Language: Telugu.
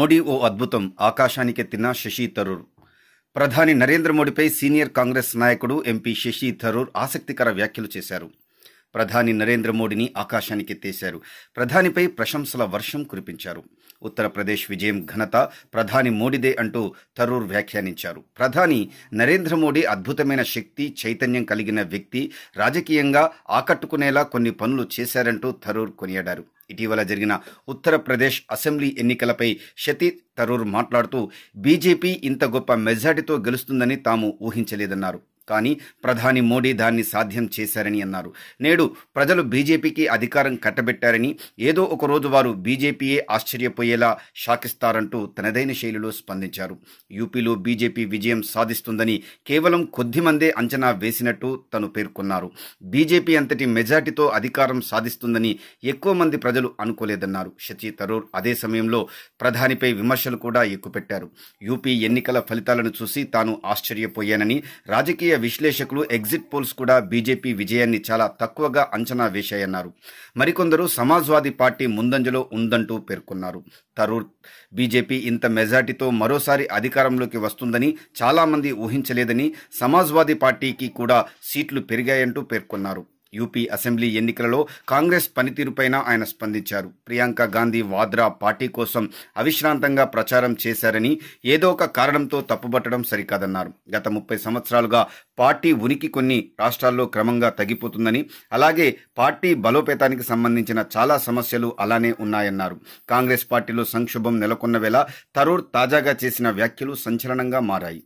మోడీ ఓ అద్భుతం ఆకాశానికెత్తిన శశి తరూర్ ప్రధాని నరేంద్ర మోడీపై సీనియర్ కాంగ్రెస్ నాయకుడు ఎంపీ శశి థరూర్ ఆసక్తికర వ్యాఖ్యలు చేశారు ప్రధాని నరేంద్ర మోడీని ఆకాశానికెత్తేశారు ప్రధానిపై ప్రశంసల వర్షం కురిపించారు ఉత్తరప్రదేశ్ విజయం ఘనత ప్రధాని మోడీదే అంటూ థరూర్ వ్యాఖ్యానించారు ప్రధాని నరేంద్ర మోడీ అద్భుతమైన శక్తి చైతన్యం కలిగిన వ్యక్తి రాజకీయంగా ఆకట్టుకునేలా కొన్ని పనులు చేశారంటూ థరూర్ కొనియాడారు ఇటీవల జరిగిన ఉత్తరప్రదేశ్ అసెంబ్లీ ఎన్నికలపై శతి తరూర్ మాట్లాడుతూ బీజేపీ ఇంత గొప్ప మెజార్టీతో గెలుస్తుందని తాము ఊహించలేదన్నారు కానీ ప్రధాని మోడీ దాన్ని సాధ్యం చేశారని అన్నారు నేడు ప్రజలు బీజేపీకి అధికారం కట్టబెట్టారని ఏదో ఒకరోజు వారు బీజేపీయే ఆశ్చర్యపోయేలా శాకిస్తారంటూ తనదైన శైలిలో స్పందించారు యూపీలో బీజేపీ విజయం సాధిస్తుందని కేవలం కొద్దిమందే అంచనా వేసినట్టు తను పేర్కొన్నారు బీజేపీ అంతటి మెజార్టీతో అధికారం సాధిస్తుందని ఎక్కువ మంది ప్రజలు అనుకోలేదన్నారు శచి తరూర్ అదే సమయంలో ప్రధానిపై విమర్శలు కూడా ఎక్కుపెట్టారు యూపీ ఎన్నికల ఫలితాలను చూసి తాను ఆశ్చర్యపోయానని రాజకీయ విశ్లేషకులు ఎగ్జిట్ పోల్స్ కూడా బీజేపీ విజయాన్ని చాలా తక్కువగా అంచనా వేశాయన్నారు మరికొందరు సమాజ్వాదీ పార్టీ ముందంజలో ఉందంటూ పేర్కొన్నారు తరూర్ బీజేపీ ఇంత మెజార్టీతో మరోసారి అధికారంలోకి వస్తుందని చాలామంది ఊహించలేదని సమాజ్వాదీ పార్టీకి కూడా సీట్లు పెరిగాయంటూ పేర్కొన్నారు యూపీ అసెంబ్లీ ఎన్నికలలో కాంగ్రెస్ పనితీరుపైన ఆయన స్పందించారు ప్రియాంక గాంధీ వాద్రా పార్టీ కోసం అవిశ్రాంతంగా ప్రచారం చేశారని ఏదో ఒక కారణంతో తప్పుబట్టడం సరికాదన్నారు గత ముప్పై సంవత్సరాలుగా పార్టీ ఉనికి కొన్ని రాష్ట్రాల్లో క్రమంగా తగ్గిపోతుందని అలాగే పార్టీ బలోపేతానికి సంబంధించిన చాలా సమస్యలు అలానే ఉన్నాయన్నారు కాంగ్రెస్ పార్టీలో సంక్షోభం నెలకొన్న వేళ తరూర్ తాజాగా చేసిన వ్యాఖ్యలు సంచలనంగా మారాయి